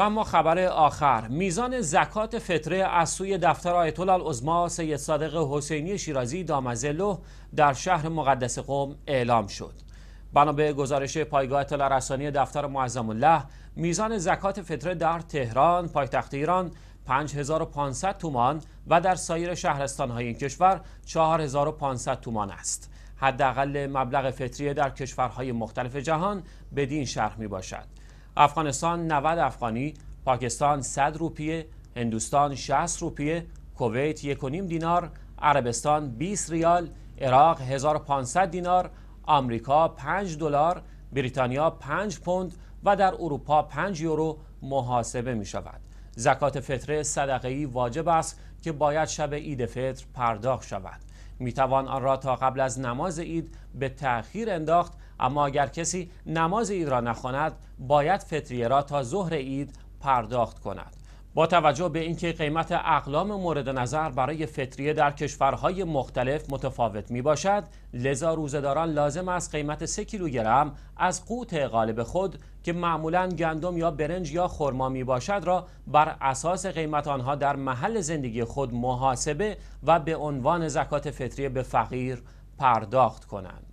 و اما خبر آخر میزان زکات فطره از سوی دفتر آیت الله عظما سید صادق حسینی شیرازی دامزلو در شهر مقدس قوم اعلام شد بنا به گزارش پایگاه اطلاع رسانی دفتر معظم الله میزان زکات فطره در تهران پایتخت ایران 5500 تومان و در سایر شهرستانهای این کشور 4500 تومان است حداقل مبلغ فطریه در کشورهای مختلف جهان بدین شرح می باشد افغانستان 90 افغانی، پاکستان 100 روپیه، هندوستان 60 روپیه، کویت 1.5 دینار، عربستان 20 ریال، عراق 1500 دینار، آمریکا 5 دلار، بریتانیا 5 پوند و در اروپا 5 یورو محاسبه می شود. زکات فطره صدقه ای واجب است که باید شب عید فطر پرداخت شود. میتوان آن را تا قبل از نماز عید به تأخیر انداخت اما اگر کسی نماز عید را نخواند باید فطریه را تا ظهر عید پرداخت کند با توجه به اینکه قیمت اقلام مورد نظر برای فطریه در کشورهای مختلف متفاوت می باشد لذا روزداران لازم است قیمت 3 کیلوگرم از قوت غالب خود که معمولا گندم یا برنج یا خرما می باشد را بر اساس قیمت آنها در محل زندگی خود محاسبه و به عنوان زکات فطریه به فقیر پرداخت کنند